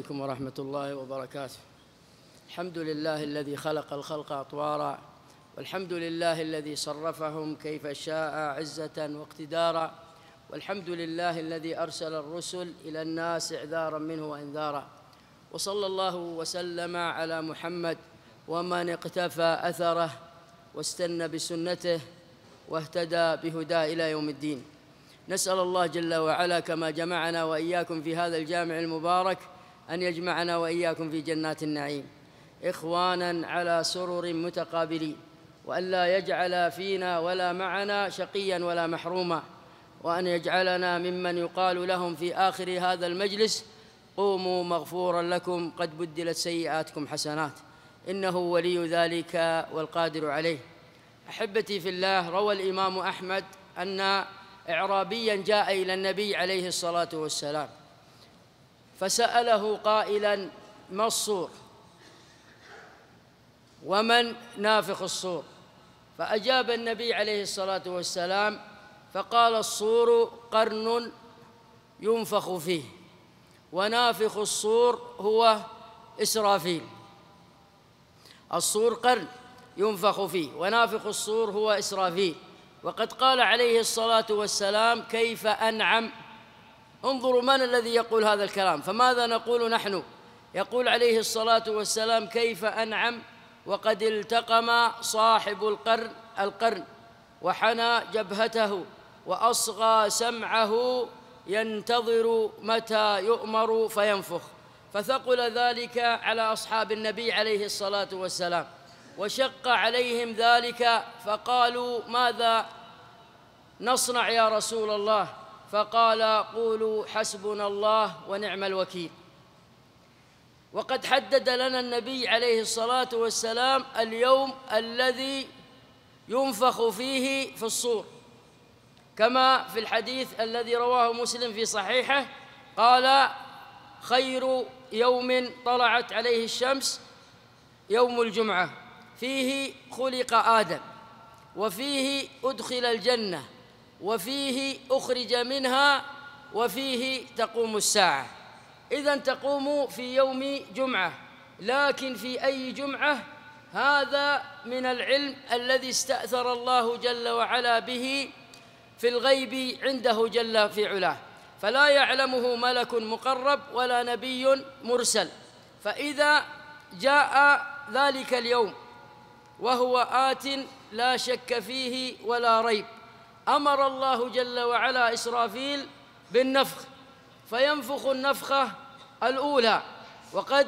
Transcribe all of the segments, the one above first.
عليكم ورحمة الله وبركاته الحمد لله الذي خلق الخلق أطوارا والحمد لله الذي صرفهم كيف شاء عزة واقتدارا والحمد لله الذي أرسل الرسل إلى الناس إعذارا منه وإنذارا وصلى الله وسلم على محمد ومن اقتفى أثره واستنى بسنته واهتدى بهدى إلى يوم الدين نسأل الله جل وعلا كما جمعنا وإياكم في هذا الجامع المبارك أن يجمعنا وإياكم في جنات النعيم إخوانا على سرر متقابلين وأن لا يجعل فينا ولا معنا شقيا ولا محروما وأن يجعلنا ممن يقال لهم في آخر هذا المجلس قوموا مغفورا لكم قد بدلت سيئاتكم حسنات إنه ولي ذلك والقادر عليه أحبتي في الله روى الإمام أحمد أن إعرابيا جاء إلى النبي عليه الصلاة والسلام فسأله قائلا ما الصور ومن نافخ الصور فأجاب النبي عليه الصلاة والسلام فقال الصور قرن ينفخ فيه ونافخ الصور هو إسرافيل الصور قرن ينفخ فيه ونافخ الصور هو إسرافيل وقد قال عليه الصلاة والسلام كيف أنعم انظروا من الذي يقول هذا الكلام فماذا نقول نحن يقول عليه الصلاة والسلام كيف أنعم وقد التقم صاحب القرن القرن وحنى جبهته وأصغى سمعه ينتظر متى يؤمر فينفخ فثقل ذلك على أصحاب النبي عليه الصلاة والسلام وشق عليهم ذلك فقالوا ماذا نصنع يا رسول الله فقال قولوا حسبنا الله ونعم الوكيل وقد حدد لنا النبي عليه الصلاة والسلام اليوم الذي ينفخ فيه في الصور كما في الحديث الذي رواه مسلم في صحيحه قال خير يوم طلعت عليه الشمس يوم الجمعة فيه خلق آدم وفيه أدخل الجنة وفيه أخرج منها وفيه تقوم الساعة إذا تقوم في يوم جمعة لكن في أي جمعة هذا من العلم الذي استأثر الله جل وعلا به في الغيب عنده جل في علاه فلا يعلمه ملك مقرب ولا نبي مرسل فإذا جاء ذلك اليوم وهو آت لا شك فيه ولا ريب أمر الله جل وعلا إسرافيل بالنفخ فينفخ النفخة الأولى وقد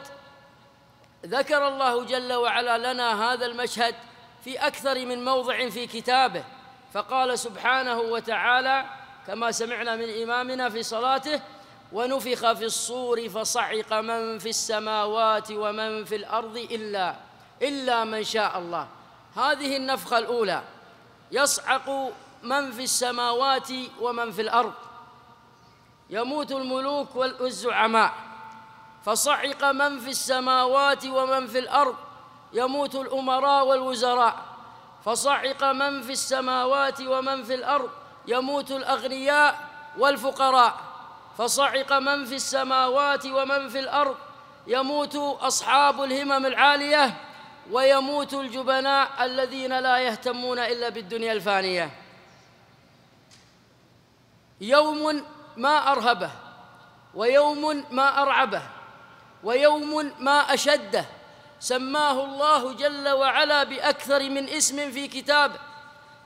ذكر الله جل وعلا لنا هذا المشهد في أكثر من موضع في كتابه فقال سبحانه وتعالى كما سمعنا من إمامنا في صلاته ونفخ في الصور فصعق من في السماوات ومن في الأرض إلا إلا من شاء الله هذه النفخة الأولى يصعق من في السماوات ومن في الأرض يموت الملوك والزعماء فصعق من في السماوات ومن في الأرض يموت الأمراء والوزراء فصعق من في السماوات ومن في الأرض يموت الأغنياء والفقراء فصعق من في السماوات ومن في الأرض يموت أصحاب الهمم العالية ويموت الجبناء الذين لا يهتمون إلا بالدنيا الفانية يوم ما أرهبه ويوم ما أرعبه ويوم ما أشده سماه الله جل وعلا بأكثر من اسم في كتابه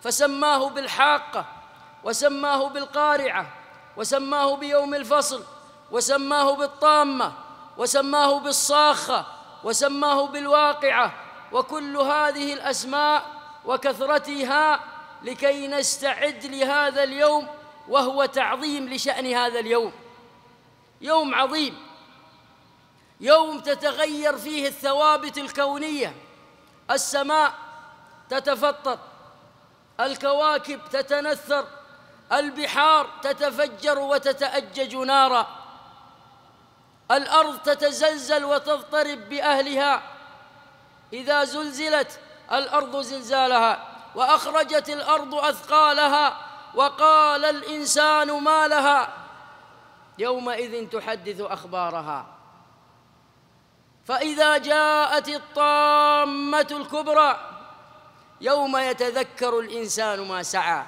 فسماه بالحاقة وسماه بالقارعة وسماه بيوم الفصل وسماه بالطامة وسماه بالصاخة وسماه بالواقعة وكل هذه الأسماء وكثرتها لكي نستعد لهذا اليوم وهو تعظيم لشأن هذا اليوم يوم عظيم يوم تتغير فيه الثوابت الكونية السماء تتفطر الكواكب تتنثر البحار تتفجر وتتأجج نارا الأرض تتزلزل وتضطرب بأهلها إذا زلزلت الأرض زلزالها وأخرجت الأرض أثقالها وقال الإنسان ما لها يومئذ تحدث أخبارها فإذا جاءت الطامة الكبرى يوم يتذكر الإنسان ما سعى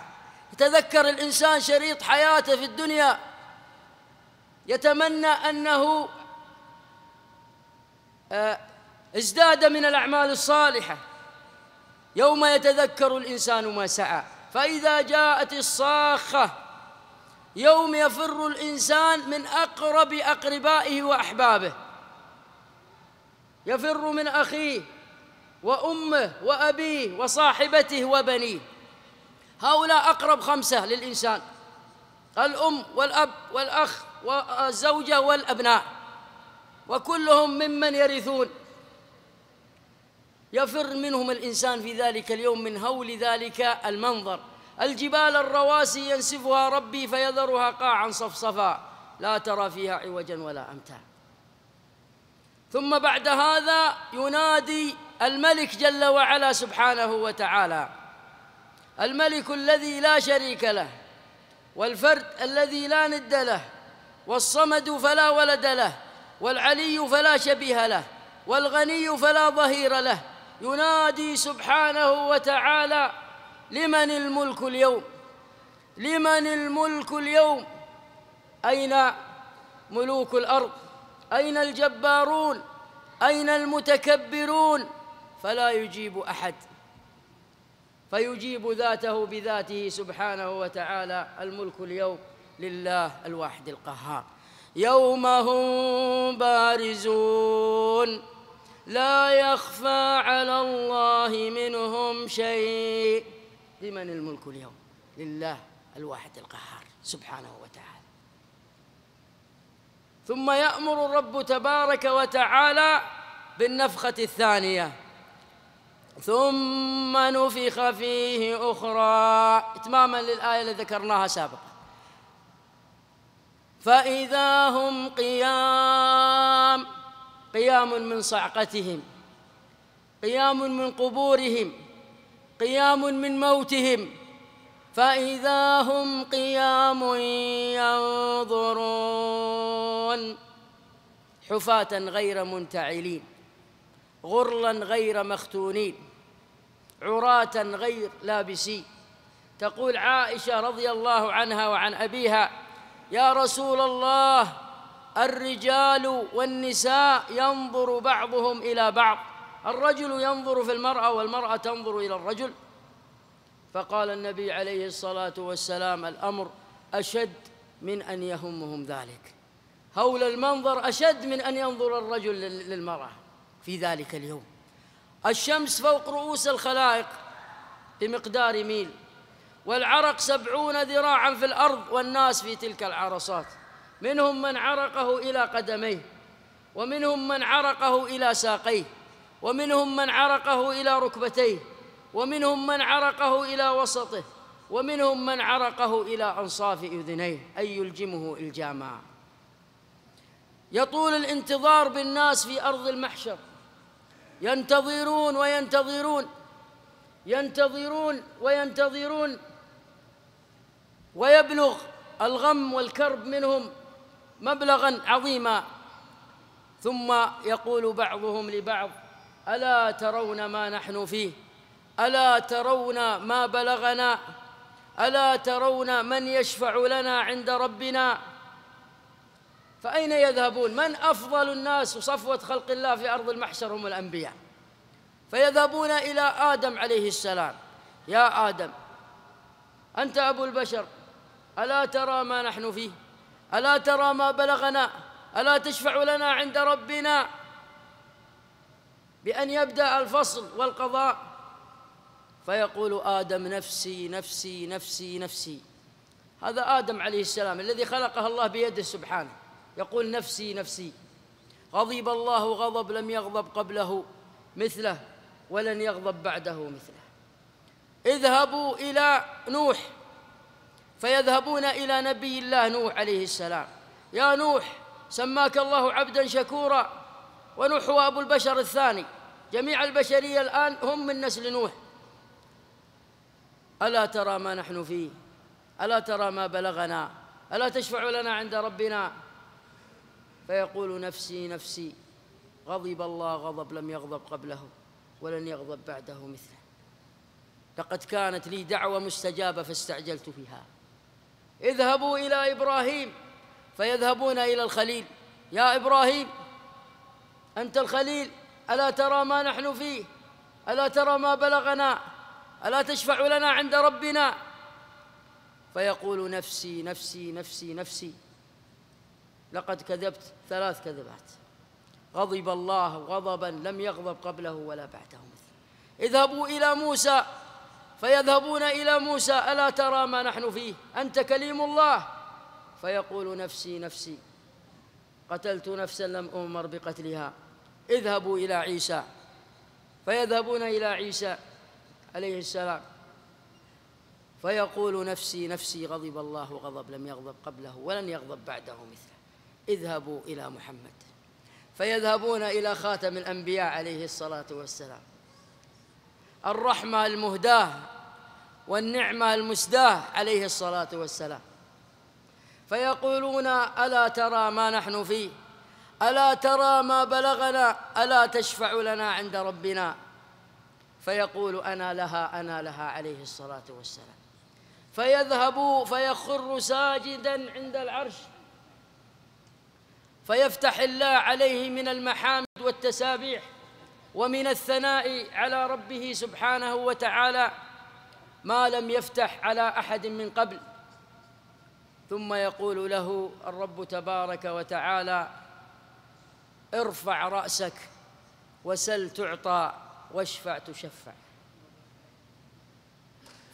يتذكر الإنسان شريط حياته في الدنيا يتمنى أنه آه، ازداد من الأعمال الصالحة يوم يتذكر الإنسان ما سعى فإذا جاءت الصاخة يوم يفر الإنسان من أقرب أقربائه وأحبابه يفر من أخيه وأمه وأبيه وصاحبته وبنيه هؤلاء أقرب خمسة للإنسان الأم والأب والأخ والزوجة والأبناء وكلهم ممن يرثون يفر منهم الإنسان في ذلك اليوم من هول ذلك المنظر الجبال الرواسي ينسفها ربي فيذرها قاعا صفصفا لا ترى فيها عوجا ولا أمتا ثم بعد هذا ينادي الملك جل وعلا سبحانه وتعالى الملك الذي لا شريك له والفرد الذي لا ند له والصمد فلا ولد له والعلي فلا شبيه له والغني فلا ظهير له ينادي سبحانه وتعالى لمن الملك اليوم لمن الملك اليوم أين ملوك الأرض أين الجبارون أين المتكبرون فلا يجيب أحد فيجيب ذاته بذاته سبحانه وتعالى الملك اليوم لله الواحد القهار يوم هم بارزون لا يخفى على الله منهم شيء لمن الملك اليوم لله الواحد القهار سبحانه وتعالى ثم يأمر الرب تبارك وتعالى بالنفخة الثانية ثم نفخ فيه أخرى إتماما للآية اللي ذكرناها سابقا فإذا هم قيام قيام من صعقتهم قيام من قبورهم قيام من موتهم فإذا هم قيام ينظرون حفاة غير منتعلين غرلا غير مختونين عراة غير لابسين تقول عائشة رضي الله عنها وعن أبيها يا رسول الله الرجال والنساء ينظر بعضهم إلى بعض الرجل ينظر في المرأة والمرأة تنظر إلى الرجل فقال النبي عليه الصلاة والسلام الأمر أشد من أن يهمهم ذلك هول المنظر أشد من أن ينظر الرجل للمرأة في ذلك اليوم الشمس فوق رؤوس الخلائق بمقدار ميل والعرق سبعون ذراعا في الأرض والناس في تلك العرصات منهم من عرقه إلى قدميه ومنهم من عرقه إلى ساقيه ومنهم من عرقه إلى ركبتيه ومنهم من عرقه إلى وسطه ومنهم من عرقه إلى أنصاف أذنيه أي يلجمه الجاما يطول الانتظار بالناس في أرض المحشر ينتظرون وينتظرون ينتظرون وينتظرون ويبلغ الغم والكرب منهم مبلغا عظيما ثم يقول بعضهم لبعض الا ترون ما نحن فيه الا ترون ما بلغنا الا ترون من يشفع لنا عند ربنا فاين يذهبون من افضل الناس وصفوه خلق الله في ارض المحشر هم الانبياء فيذهبون الى ادم عليه السلام يا ادم انت ابو البشر الا ترى ما نحن فيه ألا ترى ما بلغنا ألا تشفع لنا عند ربنا بأن يبدأ الفصل والقضاء فيقول آدم نفسي نفسي نفسي نفسي هذا آدم عليه السلام الذي خلقه الله بيده سبحانه يقول نفسي نفسي غضب الله غضب لم يغضب قبله مثله ولن يغضب بعده مثله اذهبوا إلى نوح فيذهبون إلى نبي الله نوح عليه السلام يا نوح سماك الله عبدا شكورا ونوح هو أبو البشر الثاني جميع البشرية الآن هم من نسل نوح ألا ترى ما نحن فيه ألا ترى ما بلغنا ألا تشفع لنا عند ربنا فيقول نفسي نفسي غضب الله غضب لم يغضب قبله ولن يغضب بعده مثله لقد كانت لي دعوة مستجابة فاستعجلت فيها اذهبوا إلى إبراهيم فيذهبون إلى الخليل يا إبراهيم أنت الخليل ألا ترى ما نحن فيه ألا ترى ما بلغنا ألا تشفع لنا عند ربنا فيقول نفسي نفسي نفسي نفسي لقد كذبت ثلاث كذبات غضب الله غضبا لم يغضب قبله ولا بعده مثله اذهبوا إلى موسى فيذهبون إلى موسى ألا ترى ما نحن فيه أنت كليم الله فيقول نفسي نفسي قتلت نفسا لم أمر بقتلها اذهبوا إلى عيسى فيذهبون إلى عيسى عليه السلام فيقول نفسي نفسي غضب الله غضب لم يغضب قبله ولن يغضب بعده مثله اذهبوا إلى محمد فيذهبون إلى خاتم الأنبياء عليه الصلاة والسلام الرحمة المهداة والنعمة المسداة عليه الصلاة والسلام فيقولون ألا ترى ما نحن فيه ألا ترى ما بلغنا ألا تشفع لنا عند ربنا فيقول أنا لها أنا لها عليه الصلاة والسلام فيذهب فيخر ساجدا عند العرش فيفتح الله عليه من المحامد والتسابيح ومن الثناء على ربه سبحانه وتعالى ما لم يفتح على احد من قبل ثم يقول له الرب تبارك وتعالى ارفع راسك وسل تعطى واشفع تشفع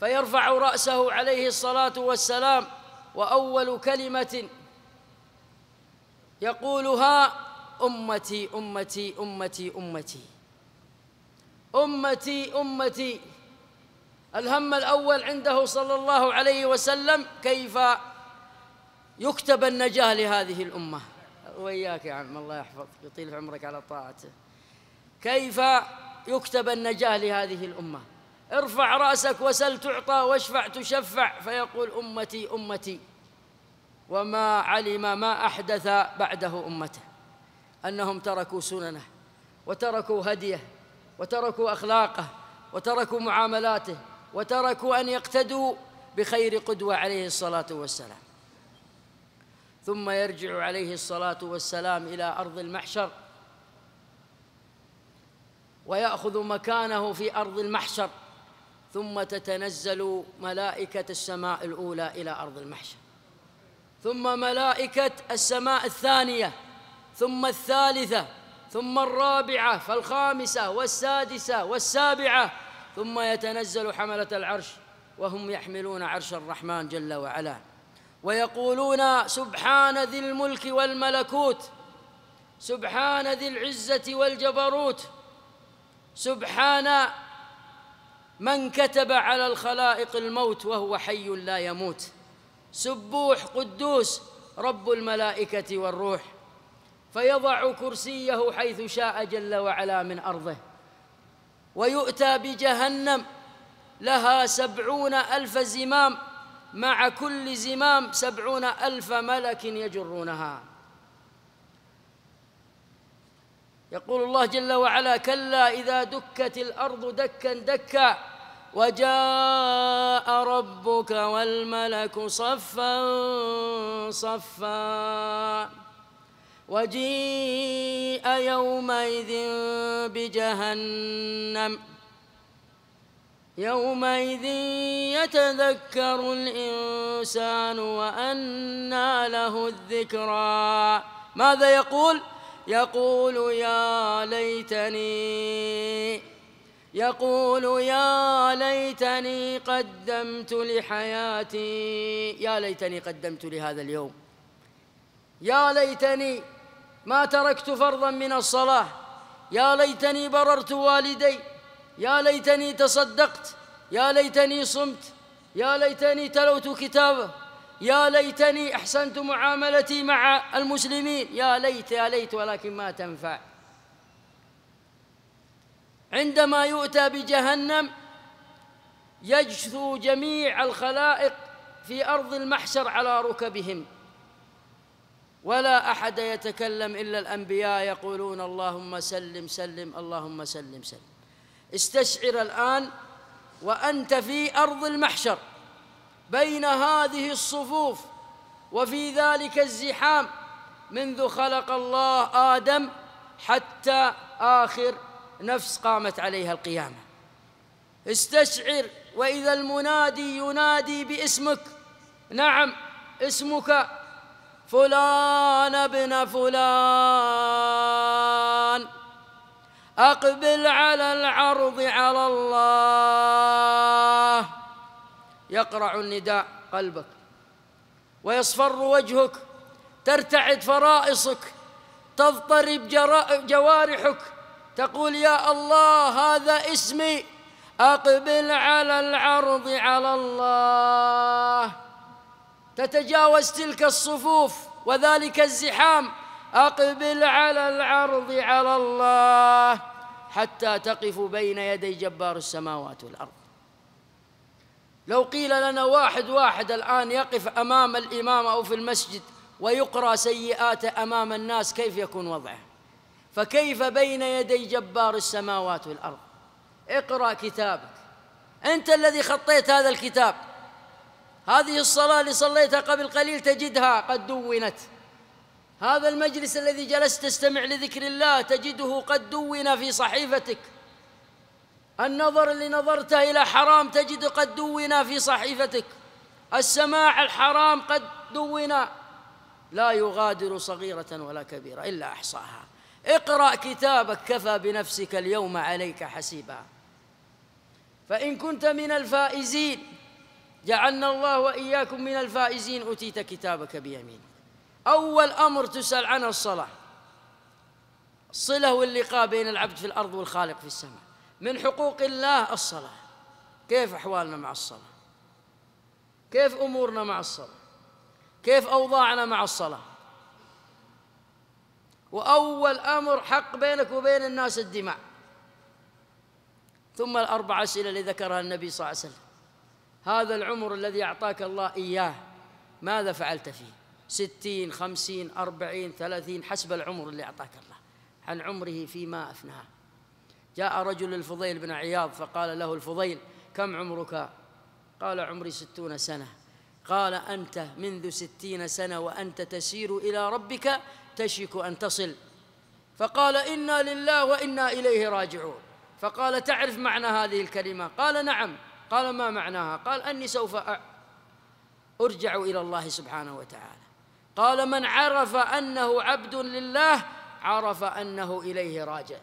فيرفع راسه عليه الصلاه والسلام واول كلمه يقولها امتي امتي امتي امتي أمتي أمتي الهم الأول عنده صلى الله عليه وسلم كيف يكتب النجاة لهذه الأمة وإياك يا عم الله يحفظك يطيل عمرك على طاعته كيف يكتب النجاة لهذه الأمة ارفع رأسك وسل تعطى واشفع تشفع فيقول أمتي أمتي وما علم ما أحدث بعده أمته أنهم تركوا سننه وتركوا هديه وتركوا اخلاقه وتركوا معاملاته وتركوا ان يقتدوا بخير قدوه عليه الصلاه والسلام ثم يرجع عليه الصلاه والسلام الى ارض المحشر وياخذ مكانه في ارض المحشر ثم تتنزل ملائكه السماء الاولى الى ارض المحشر ثم ملائكه السماء الثانيه ثم الثالثه ثم الرابعة فالخامسة والسادسة والسابعة ثم يتنزل حملة العرش وهم يحملون عرش الرحمن جل وعلا ويقولون سبحان ذي الملك والملكوت سبحان ذي العزة والجبروت سبحان من كتب على الخلائق الموت وهو حي لا يموت سبوح قدوس رب الملائكة والروح فيضع كرسيه حيث شاء جل وعلا من أرضه ويؤتى بجهنم لها سبعون ألف زمام مع كل زمام سبعون ألف ملك يجرونها يقول الله جل وعلا كلا إذا دكت الأرض دكا دكا وجاء ربك والملك صفا صفا وجيء يومئذ بجهنم يومئذ يتذكر الإنسان وأنى له الذكرى ماذا يقول؟ يقول يا ليتني يقول يا ليتني قدمت لحياتي يا ليتني قدمت لهذا اليوم يا ليتني ما تركت فرضا من الصلاة يا ليتني بررت والدي يا ليتني تصدقت يا ليتني صمت يا ليتني تلوت كتابه يا ليتني أحسنت معاملتي مع المسلمين يا ليت يا ليت ولكن ما تنفع عندما يؤتى بجهنم يجثو جميع الخلائق في أرض المحشر على ركبهم ولا أحد يتكلم إلا الأنبياء يقولون اللهم سلم سلم اللهم سلم سلم استشعر الآن وأنت في أرض المحشر بين هذه الصفوف وفي ذلك الزحام منذ خلق الله آدم حتى آخر نفس قامت عليها القيامة استشعر وإذا المنادي ينادي باسمك نعم اسمك فلان ابن فلان أقبل على العرض على الله يقرع النداء قلبك ويصفر وجهك ترتعد فرائصك تضطرب جوارحك تقول يا الله هذا اسمي أقبل على العرض على الله تتجاوز تلك الصفوف وذلك الزحام أقبل على العرض على الله حتى تقف بين يدي جبار السماوات والأرض لو قيل لنا واحد واحد الآن يقف أمام الإمام أو في المسجد ويقرأ سيئاته أمام الناس كيف يكون وضعه فكيف بين يدي جبار السماوات والأرض اقرأ كتابك أنت الذي خطيت هذا الكتاب هذه الصلاة اللي صليتها قبل قليل تجدها قد دونت هذا المجلس الذي جلست تستمع لذكر الله تجده قد دون في صحيفتك النظر اللي نظرته إلى حرام تجد قد دون في صحيفتك السماع الحرام قد دون لا يغادر صغيرة ولا كبيرة إلا أحصاها اقرأ كتابك كفى بنفسك اليوم عليك حسيبا فإن كنت من الفائزين جعلنا الله وإياكم من الفائزين أتيت كتابك بيمينك أول أمر تسأل عنه الصلاة الصلة واللقاء بين العبد في الأرض والخالق في السماء من حقوق الله الصلاة كيف أحوالنا مع الصلاة كيف أمورنا مع الصلاة كيف أوضاعنا مع الصلاة وأول أمر حق بينك وبين الناس الدماء ثم الأربع أسئلة اللي ذكرها النبي صلى الله عليه وسلم هذا العمر الذي أعطاك الله إياه ماذا فعلت فيه ستين خمسين أربعين ثلاثين حسب العمر اللي أعطاك الله عن عمره فيما أفناه جاء رجل للفضيل بن عياض فقال له الفضيل كم عمرك قال عمري ستون سنة قال أنت منذ ستين سنة وأنت تسير إلى ربك تشك أن تصل فقال إنا لله وإنا إليه راجعون فقال تعرف معنى هذه الكلمة قال نعم قال ما معناها قال أني سوف أرجع إلى الله سبحانه وتعالى قال من عرف أنه عبد لله عرف أنه إليه راجع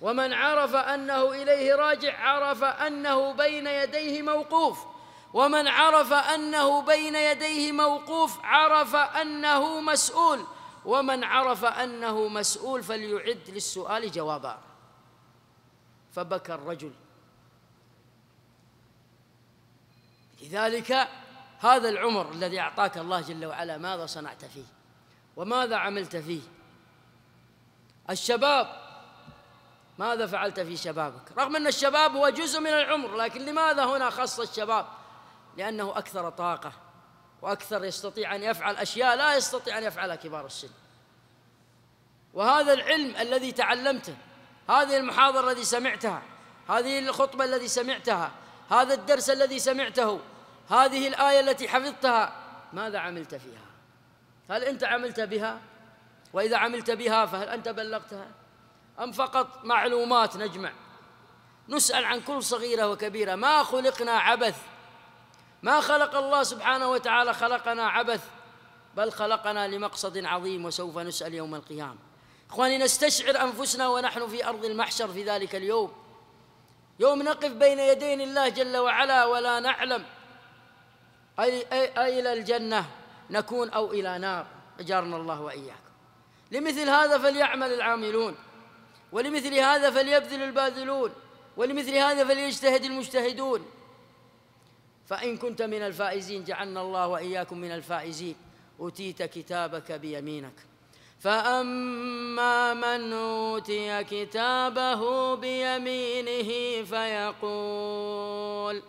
ومن عرف أنه إليه راجع عرف أنه بين يديه موقوف ومن عرف أنه بين يديه موقوف عرف أنه مسؤول ومن عرف أنه مسؤول فليعد للسؤال جوابا فبكى الرجل لذلك هذا العمر الذي أعطاك الله جل وعلا ماذا صنعت فيه وماذا عملت فيه الشباب ماذا فعلت في شبابك رغم أن الشباب هو جزء من العمر لكن لماذا هنا خص الشباب لأنه أكثر طاقة وأكثر يستطيع أن يفعل أشياء لا يستطيع أن يفعلها كبار السن وهذا العلم الذي تعلمته هذه المحاضرة التي سمعتها هذه الخطبة التي سمعتها هذا الدرس الذي سمعته هذه الآية التي حفظتها ماذا عملت فيها هل أنت عملت بها وإذا عملت بها فهل أنت بلغتها أم فقط معلومات نجمع نسأل عن كل صغيرة وكبيرة ما خلقنا عبث ما خلق الله سبحانه وتعالى خلقنا عبث بل خلقنا لمقصد عظيم وسوف نسأل يوم القيامة إخواني نستشعر أنفسنا ونحن في أرض المحشر في ذلك اليوم يوم نقف بين يدين الله جل وعلا ولا نعلم أي, أي, أي إلى الجنة نكون أو إلى نار أجارنا الله وإياكم لمثل هذا فليعمل العاملون ولمثل هذا فليبذل الباذلون ولمثل هذا فليجتهد المجتهدون فإن كنت من الفائزين جعلنا الله وإياكم من الفائزين أوتيت كتابك بيمينك فأما من أوتي كتابه بيمينه فيقول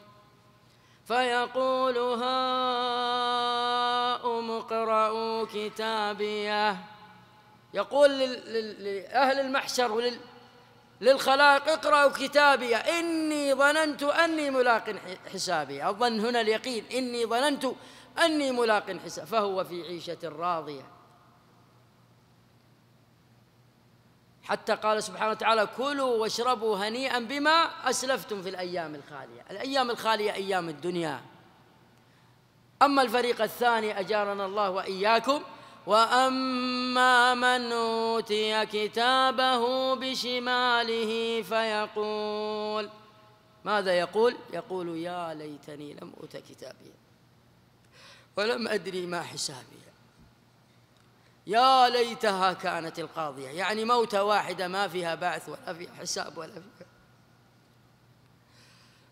فيقول هاؤم اقرءوا كتابيه يقول لأهل المحشر ولل للخلائق اقرأوا كتابي إني ظننت أني ملاق حسابي الظن هنا اليقين إني ظننت أني ملاق حسابي فهو في عيشة راضية حتى قال سبحانه وتعالى كلوا واشربوا هنيئا بما أسلفتم في الأيام الخالية الأيام الخالية أيام الدنيا أما الفريق الثاني أجارنا الله وإياكم واما من اوتي كتابه بشماله فيقول ماذا يقول يقول يا ليتني لم اوت كتابي ولم ادري ما حسابي يا ليتها كانت القاضية يعني موتة واحدة ما فيها بعث ولا فيها حساب ولا فيها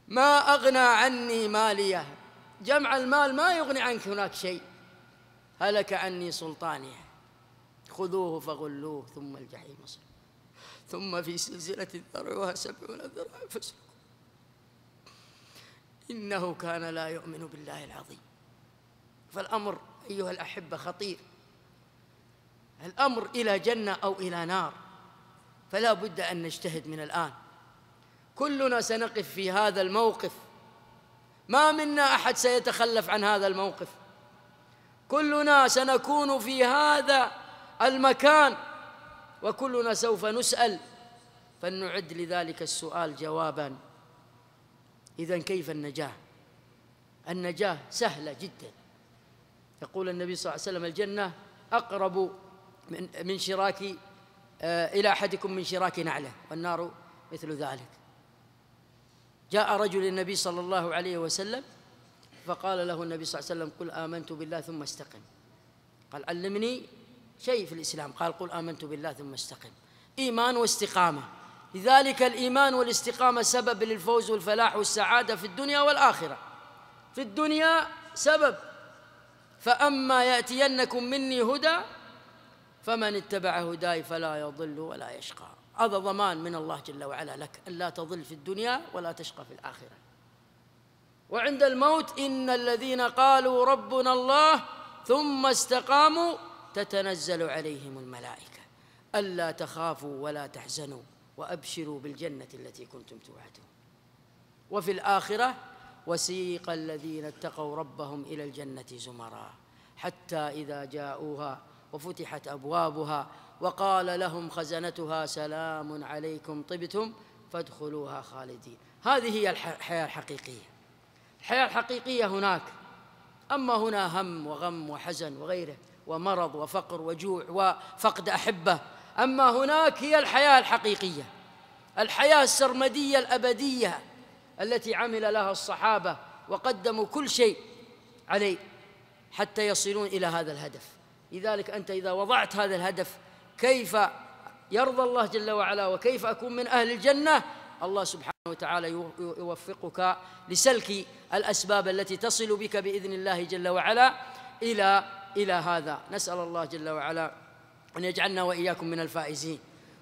ما أغنى عني مالية جمع المال ما يغني عنك هناك شيء هلك عني سلطانية خذوه فغلوه ثم الجحيم صلوه ثم في سلسلة ذرعها سبعون ذراعا فاسلكوا إنه كان لا يؤمن بالله العظيم فالأمر أيها الأحبة خطير الأمر إلى جنة أو إلى نار فلا بد أن نجتهد من الآن كلنا سنقف في هذا الموقف ما منا أحد سيتخلف عن هذا الموقف كلنا سنكون في هذا المكان وكلنا سوف نسأل فلنعد لذلك السؤال جوابا إذا كيف النجاة النجاة سهلة جدا يقول النبي صلى الله عليه وسلم الجنة أقرب من, من شراك آه، إلى أحدكم من شراك نعله والنار مثل ذلك جاء رجل النبي صلى الله عليه وسلم فقال له النبي صلى الله عليه وسلم قل آمنت بالله ثم استقم قال علمني شيء في الإسلام قال قل آمنت بالله ثم استقم إيمان واستقامة لذلك الإيمان والاستقامة سبب للفوز والفلاح والسعادة في الدنيا والآخرة في الدنيا سبب فأما يأتينكم مني هدى فمن اتبع هداي فلا يضل ولا يشقى هذا ضمان من الله جل وعلا لك أن لا تضل في الدنيا ولا تشقى في الآخرة وعند الموت إن الذين قالوا ربنا الله ثم استقاموا تتنزل عليهم الملائكة ألا تخافوا ولا تحزنوا وأبشروا بالجنة التي كنتم توعدون وفي الآخرة وسيق الذين اتقوا ربهم إلى الجنة زمرا حتى إذا جاءوها وفتحت أبوابها وقال لهم خزنتها سلام عليكم طبتم فادخلوها خالدين هذه هي الحياة الحقيقية الحياة الحقيقية هناك أما هنا هم وغم وحزن وغيره ومرض وفقر وجوع وفقد أحبة أما هناك هي الحياة الحقيقية الحياة السرمدية الأبدية التي عمل لها الصحابة وقدموا كل شيء عليه حتى يصلون إلى هذا الهدف لذلك أنت إذا وضعت هذا الهدف كيف يرضى الله جل وعلا وكيف أكون من أهل الجنة الله سبحانه وتعالى يوفقك لسلك الأسباب التي تصل بك بإذن الله جل وعلا إلى إلى هذا نسأل الله جل وعلا أن يجعلنا وإياكم من الفائزين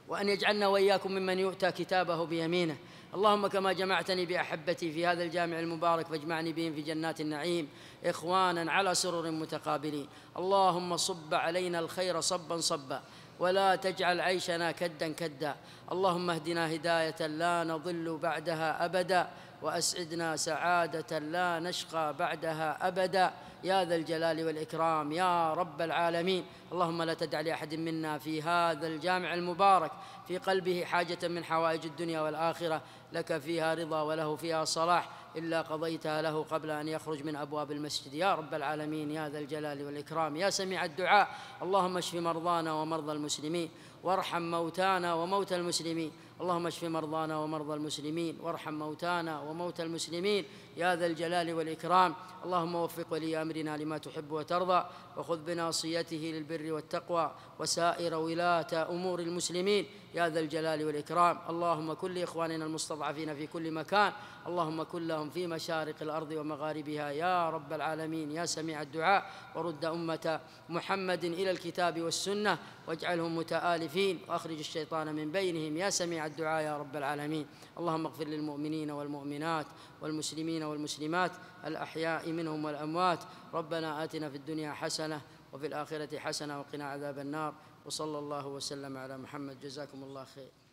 وأن يجعلنا وإياكم ممن يؤتى كتابه بيمينه اللهم كما جمعتني بأحبتي في هذا الجامع المبارك فاجمعني بهم في جنات النعيم إخوانا على سرر متقابلين اللهم صب علينا الخير صبا صبا ولا تجعل عيشنا كدا كدا اللهم اهدنا هداية لا نضل بعدها أبدا وأسعدنا سعادة لا نشقى بعدها أبدا يا ذا الجلال والإكرام يا رب العالمين اللهم لا تدع لأحد منا في هذا الجامع المبارك في قلبه حاجة من حوائج الدنيا والآخرة لك فيها رضا وله فيها صلاح إلا قضيتها له قبل أن يخرج من أبواب المسجد يا رب العالمين يا ذا الجلال والإكرام يا سميع الدعاء اللهم اشف مرضانا ومرضى المسلمين وارحم موتانا وموتى المسلمين اللهم اشف مرضانا ومرضى المسلمين وارحم موتانا وموتى المسلمين يا ذا الجلال والإكرام اللهم وفق ولي أمرنا لما تحب وترضى وخذ بناصيته للبر والتقوى وسائر ولاة أمور المسلمين يا ذا الجلال والإكرام اللهم كل إخواننا المستضعفين في كل مكان اللهم كن لهم في مشارق الأرض ومغاربها يا رب العالمين يا سميع الدعاء ورد أمة محمد إلى الكتاب والسنة واجعلهم متآلفين وأخرج الشيطان من بينهم يا سميع الدعاء يا رب العالمين اللهم اغفر للمؤمنين والمؤمنات والمسلمين والمسلمات الأحياء منهم والأموات ربنا آتنا في الدنيا حسنة وفي الآخرة حسنة وقنا عذاب النار وصلى الله وسلم على محمد جزاكم الله خير